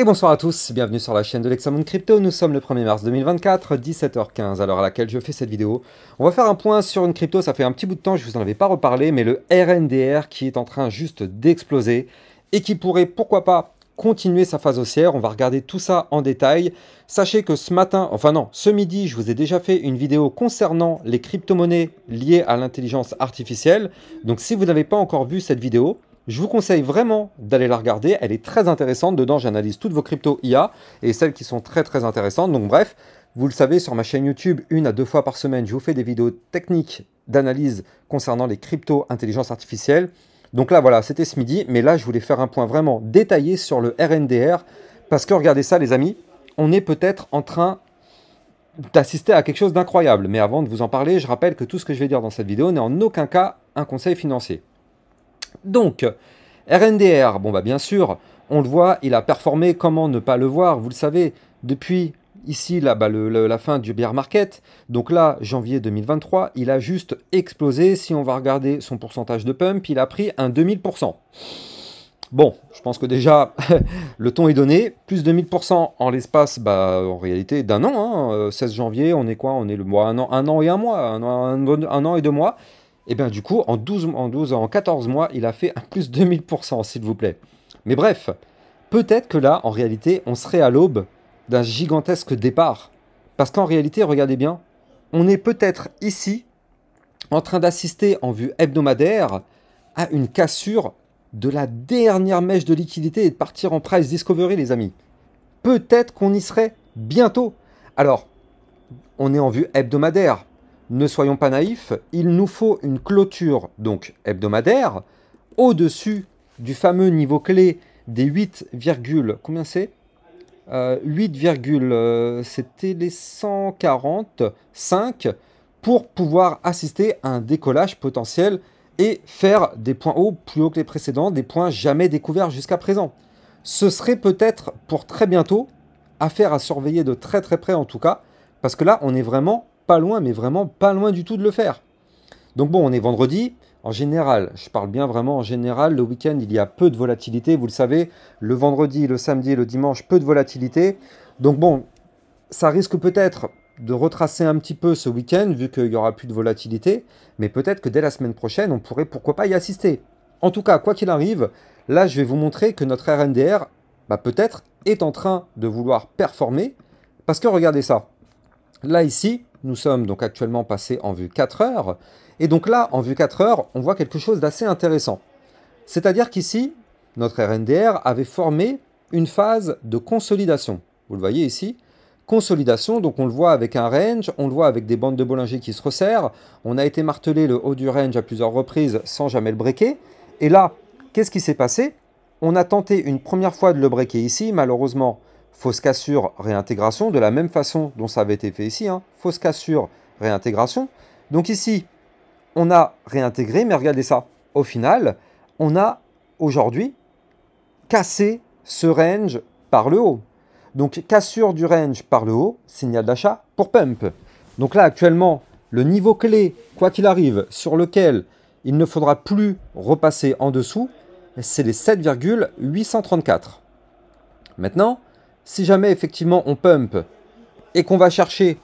Et bonsoir à tous, bienvenue sur la chaîne de l'Examen Crypto. Nous sommes le 1er mars 2024, 17h15, à l'heure à laquelle je fais cette vidéo. On va faire un point sur une crypto, ça fait un petit bout de temps, je vous en avais pas reparlé, mais le RNDR qui est en train juste d'exploser et qui pourrait, pourquoi pas, continuer sa phase haussière. On va regarder tout ça en détail. Sachez que ce matin, enfin non, ce midi, je vous ai déjà fait une vidéo concernant les crypto-monnaies liées à l'intelligence artificielle. Donc si vous n'avez pas encore vu cette vidéo, je vous conseille vraiment d'aller la regarder. Elle est très intéressante. Dedans, j'analyse toutes vos cryptos IA et celles qui sont très très intéressantes. Donc bref, vous le savez, sur ma chaîne YouTube, une à deux fois par semaine, je vous fais des vidéos techniques d'analyse concernant les cryptos intelligence artificielle. Donc là, voilà, c'était ce midi. Mais là, je voulais faire un point vraiment détaillé sur le RNDR. Parce que regardez ça, les amis, on est peut-être en train d'assister à quelque chose d'incroyable. Mais avant de vous en parler, je rappelle que tout ce que je vais dire dans cette vidéo n'est en aucun cas un conseil financier. Donc, RNDR, bon bah bien sûr, on le voit, il a performé, comment ne pas le voir, vous le savez, depuis ici là, bah, la fin du bear market, donc là, janvier 2023, il a juste explosé, si on va regarder son pourcentage de pump, il a pris un 2000%. Bon, je pense que déjà, le ton est donné. Plus de 1000% en l'espace, bah, en réalité, d'un an. 16 hein, euh, janvier, on est quoi On est le mois, un an, an et un mois, un an et deux mois. Et eh bien du coup, en 12, en 12 en 14 mois, il a fait un plus 2000%, s'il vous plaît. Mais bref, peut-être que là, en réalité, on serait à l'aube d'un gigantesque départ. Parce qu'en réalité, regardez bien, on est peut-être ici en train d'assister en vue hebdomadaire à une cassure de la dernière mèche de liquidité et de partir en price discovery, les amis. Peut-être qu'on y serait bientôt. Alors, on est en vue hebdomadaire ne soyons pas naïfs, il nous faut une clôture donc hebdomadaire au-dessus du fameux niveau clé des 8, combien c'est 8, euh, euh, c'était les 145 pour pouvoir assister à un décollage potentiel et faire des points hauts plus hauts que les précédents, des points jamais découverts jusqu'à présent. Ce serait peut-être pour très bientôt affaire à surveiller de très très près en tout cas, parce que là on est vraiment pas loin, mais vraiment pas loin du tout de le faire. Donc bon, on est vendredi. En général, je parle bien vraiment en général, le week-end, il y a peu de volatilité. Vous le savez, le vendredi, le samedi le dimanche, peu de volatilité. Donc bon, ça risque peut-être de retracer un petit peu ce week-end, vu qu'il n'y aura plus de volatilité. Mais peut-être que dès la semaine prochaine, on pourrait pourquoi pas y assister. En tout cas, quoi qu'il arrive, là, je vais vous montrer que notre RNDR, bah, peut-être, est en train de vouloir performer. Parce que regardez ça. Là, ici, nous sommes donc actuellement passés en vue 4 heures. Et donc là, en vue 4 heures, on voit quelque chose d'assez intéressant. C'est-à-dire qu'ici, notre RNDR avait formé une phase de consolidation. Vous le voyez ici, consolidation, donc on le voit avec un range, on le voit avec des bandes de Bollinger qui se resserrent, on a été martelé le haut du range à plusieurs reprises sans jamais le breaker, et là, qu'est-ce qui s'est passé On a tenté une première fois de le breaker ici, malheureusement, fausse cassure, réintégration, de la même façon dont ça avait été fait ici, hein. fausse cassure, réintégration. Donc ici, on a réintégré, mais regardez ça, au final, on a aujourd'hui cassé ce range par le haut. Donc cassure du range par le haut, signal d'achat pour pump. Donc là, actuellement, le niveau clé, quoi qu'il arrive, sur lequel il ne faudra plus repasser en dessous, c'est les 7,834. Maintenant, si jamais effectivement on pump et qu'on va chercher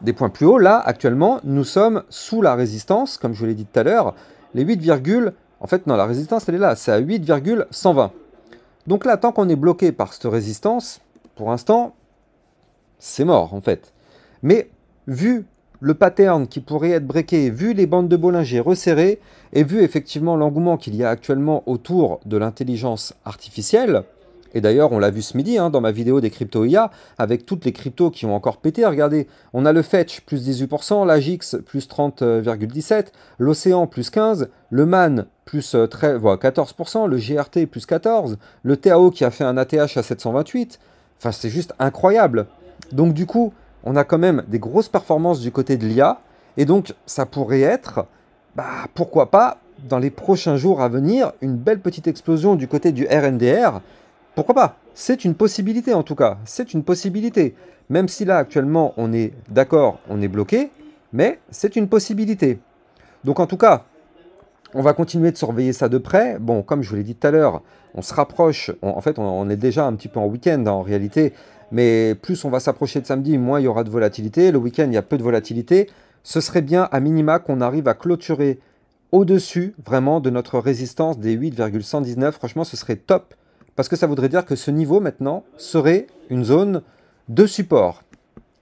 des points plus hauts, là actuellement nous sommes sous la résistance, comme je vous l'ai dit tout à l'heure, les 8, en fait non la résistance elle est là, c'est à 8,120. Donc là tant qu'on est bloqué par cette résistance, pour l'instant c'est mort en fait. Mais vu le pattern qui pourrait être breaké, vu les bandes de Bollinger resserrées, et vu effectivement l'engouement qu'il y a actuellement autour de l'intelligence artificielle, et d'ailleurs, on l'a vu ce midi hein, dans ma vidéo des crypto IA, avec toutes les cryptos qui ont encore pété. Regardez, on a le Fetch plus 18%, l'Agix plus 30,17%, l'Océan plus 15%, le MAN plus 14%, euh, le GRT plus 14%, le TAO qui a fait un ATH à 728. Enfin, c'est juste incroyable. Donc du coup, on a quand même des grosses performances du côté de l'IA. Et donc, ça pourrait être, bah, pourquoi pas, dans les prochains jours à venir, une belle petite explosion du côté du RNDR pourquoi pas C'est une possibilité en tout cas. C'est une possibilité. Même si là actuellement on est d'accord, on est bloqué, mais c'est une possibilité. Donc en tout cas, on va continuer de surveiller ça de près. Bon, comme je vous l'ai dit tout à l'heure, on se rapproche. en fait, on, est déjà un petit peu en week-end hein, en réalité. Mais plus on va s'approcher de samedi, moins il y aura de volatilité. Le week-end, il y a peu de volatilité. Ce serait bien à minima qu'on arrive à clôturer au-dessus vraiment de notre résistance des 8,119. Franchement, ce serait top parce que ça voudrait dire que ce niveau maintenant serait une zone de support.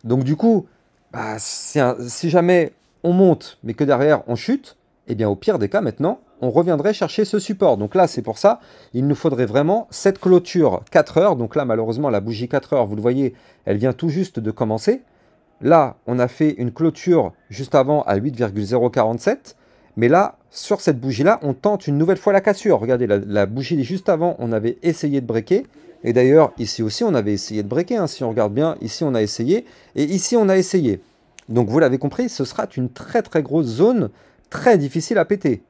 Donc du coup, bah, si, jamais on monte, mais que derrière on chute, eh bien au pire des cas maintenant, on reviendrait chercher ce support. Donc là, c'est pour ça, il nous faudrait vraiment cette clôture 4 heures. Donc là, malheureusement, la bougie 4 heures, vous le voyez, elle vient tout juste de commencer. Là, on a fait une clôture juste avant à 8,047. Mais là, sur cette bougie-là, on tente une nouvelle fois la cassure. Regardez, la, bougie bougie juste avant, on avait essayé de breaker. Et d'ailleurs, ici aussi, on avait essayé de breaker. Hein. Si on regarde bien, ici, on a essayé. Et ici, on a essayé. Donc, vous l'avez compris, ce sera une très très grosse zone, très difficile à péter.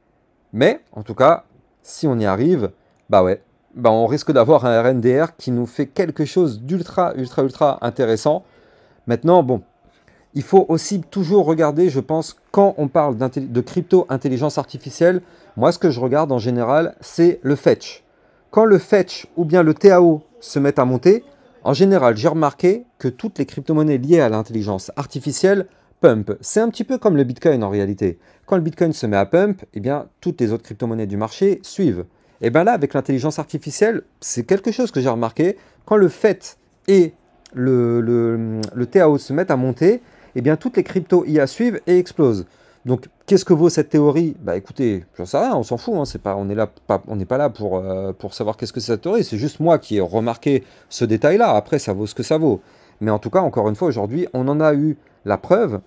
Mais, en tout cas, si on y arrive, bah ouais, bah on risque d'avoir un RNDR qui nous fait quelque chose d'ultra, ultra, ultra intéressant. Maintenant, bon, il faut aussi toujours regarder, je pense, quand on parle de crypto-intelligence artificielle, moi ce que je regarde en général, c'est le fetch. Quand le fetch ou bien le TAO se mettent à monter, en général, j'ai remarqué que toutes les crypto-monnaies liées à l'intelligence artificielle pump. C'est un petit peu comme le Bitcoin en réalité. Quand le Bitcoin se met à pump, eh bien, toutes les autres crypto-monnaies du marché suivent. Et eh bien là, avec l'intelligence artificielle, c'est quelque chose que j'ai remarqué. Quand le Fetch et le, le TAO se mettent à monter, eh bien toutes les cryptos IA suivent et explosent. Donc qu'est-ce que vaut cette théorie Bah écoutez, j'en sais on s'en fout, hein, c'est pas, on n'est pas, pas là pour, euh, pour savoir qu'est-ce que c'est cette théorie, c'est juste moi qui ai remarqué ce détail-là, après ça vaut ce que ça vaut. Mais en tout cas, encore une fois, aujourd'hui, on en a eu la preuve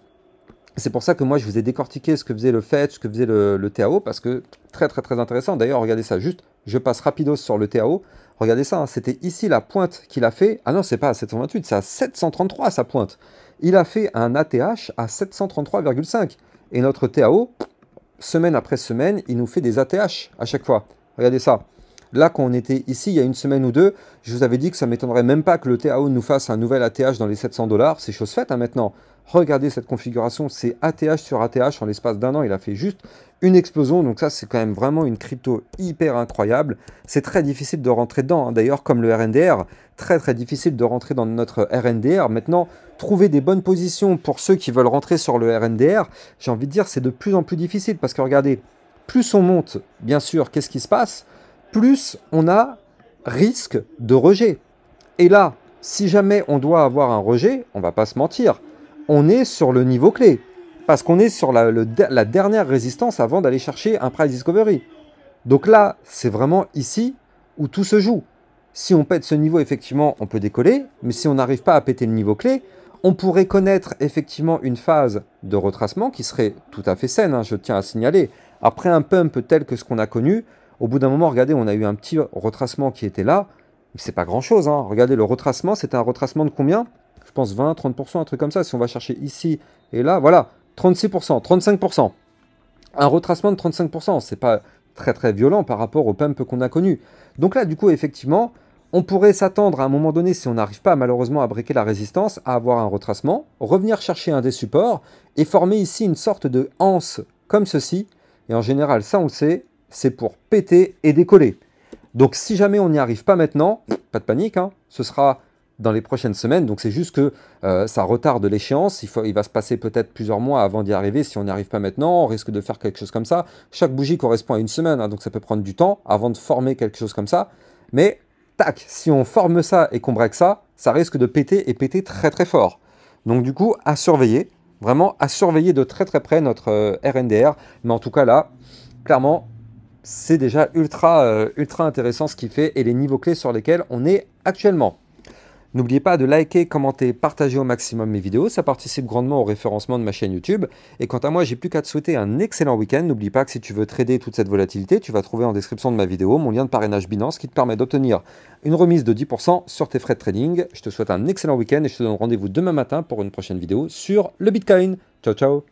c'est pour ça que moi je vous ai décortiqué ce que faisait le FED, ce que faisait le, TAO, parce que très très très intéressant. D'ailleurs, regardez ça, juste je passe rapidos sur le TAO. Regardez ça, hein. c'était ici la pointe qu'il a fait. Ah non, c'est pas à 728, c'est à 733 sa pointe. Il a fait un ATH à 733,5. Et notre TAO, semaine après semaine, il nous fait des ATH à chaque fois. Regardez ça. Là, quand on était ici, il y a une semaine ou deux, je vous avais dit que ça m'étonnerait même pas que le TAO nous fasse un nouvel ATH dans les 700 dollars. C'est chose faite hein, maintenant. Regardez cette configuration, c'est ATH sur ATH en l'espace d'un an, il a fait juste une explosion. Donc ça, c'est quand même vraiment une crypto hyper incroyable. C'est très difficile de rentrer dedans. Hein. D'ailleurs, comme le RNDR, très très difficile de rentrer dans notre RNDR. Maintenant, trouver des bonnes positions pour ceux qui veulent rentrer sur le RNDR, j'ai envie de dire, c'est de plus en plus difficile parce que regardez, plus on monte, bien sûr, qu'est-ce qui se passe Plus on a risque de rejet. Et là, si jamais on doit avoir un rejet, on va pas se mentir, on est sur le niveau clé. Parce qu'on est sur la, dernière résistance avant d'aller chercher un Price discovery. Donc là, c'est vraiment ici où tout se joue. Si on pète ce niveau, effectivement, on peut décoller. Mais si on n'arrive pas à péter le niveau clé, on pourrait connaître effectivement une phase de retracement qui serait tout à fait saine, hein, je tiens à signaler. Après un pump tel que ce qu'on a connu, au bout d'un moment, regardez, on a eu un petit retracement qui était là. C'est pas grand-chose. Hein. Regardez, le retracement, c'est un retracement de combien pense, 20, 30%, un truc comme ça. Si on va chercher ici et là, voilà, 36%, 35%. Un retracement de 35%, c'est pas très très violent par rapport au pump qu'on a connu. Donc là, du coup, effectivement, on pourrait s'attendre à un moment donné, si on n'arrive pas malheureusement à briquer la résistance, à avoir un retracement, revenir chercher un des supports et former ici une sorte de hanse comme ceci. Et en général, ça on le sait, c'est pour péter et décoller. Donc si jamais on n'y arrive pas maintenant, pas de panique, hein, ce sera dans les prochaines semaines. Donc c'est juste que euh, ça retarde l'échéance. Il, va se passer peut-être plusieurs mois avant d'y arriver. Si on n'y arrive pas maintenant, on risque de faire quelque chose comme ça. Chaque bougie correspond à une semaine, hein, donc ça peut prendre du temps avant de former quelque chose comme ça. Mais tac, si on forme ça et qu'on break ça, ça risque de péter et péter très très fort. Donc du coup, à surveiller, vraiment à surveiller de très très près notre RNDR. Euh, Mais en tout cas là, clairement, c'est déjà ultra, euh, ultra intéressant ce qu'il fait et les niveaux clés sur lesquels on est actuellement. N'oubliez pas de liker, commenter, partager au maximum mes vidéos, ça participe grandement au référencement de ma chaîne YouTube. Et quant à moi, j'ai plus qu'à te souhaiter un excellent week-end. N'oublie pas que si tu veux trader toute cette volatilité, tu vas trouver en description de ma vidéo mon lien de parrainage Binance qui te permet d'obtenir une remise de 10% sur tes frais de trading. Je te souhaite un excellent week-end et je te donne rendez-vous demain matin pour une prochaine vidéo sur le Bitcoin. Ciao ciao